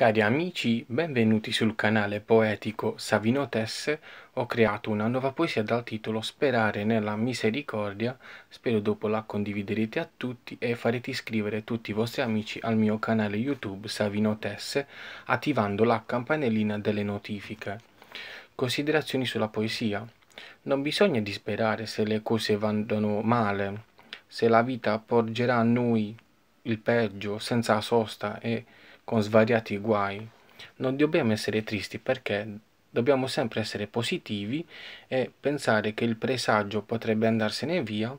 Cari amici, benvenuti sul canale poetico Savino Tesse, ho creato una nuova poesia dal titolo Sperare nella misericordia, spero dopo la condividerete a tutti e farete iscrivere tutti i vostri amici al mio canale YouTube Savino Tesse, attivando la campanellina delle notifiche. Considerazioni sulla poesia. Non bisogna disperare se le cose vanno male, se la vita porgerà a noi il peggio senza sosta e con svariati guai. Non dobbiamo essere tristi perché dobbiamo sempre essere positivi e pensare che il presagio potrebbe andarsene via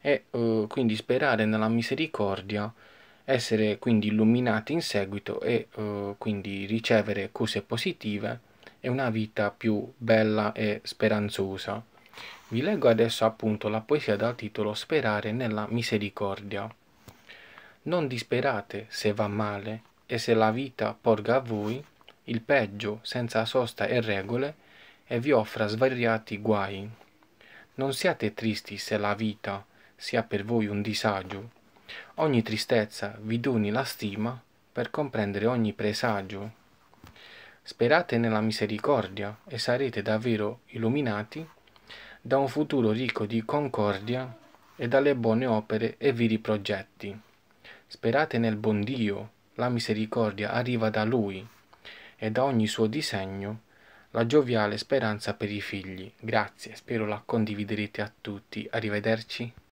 e eh, quindi sperare nella misericordia, essere quindi illuminati in seguito e eh, quindi ricevere cose positive e una vita più bella e speranzosa. Vi leggo adesso appunto la poesia dal titolo Sperare nella misericordia. Non disperate se va male, e se la vita porga a voi il peggio senza sosta e regole e vi offra svariati guai. Non siate tristi se la vita sia per voi un disagio. Ogni tristezza vi doni la stima per comprendere ogni presagio. Sperate nella misericordia e sarete davvero illuminati da un futuro ricco di concordia e dalle buone opere e viri progetti. Sperate nel buon Dio la misericordia arriva da Lui e da ogni suo disegno la gioviale speranza per i figli. Grazie, spero la condividerete a tutti. Arrivederci.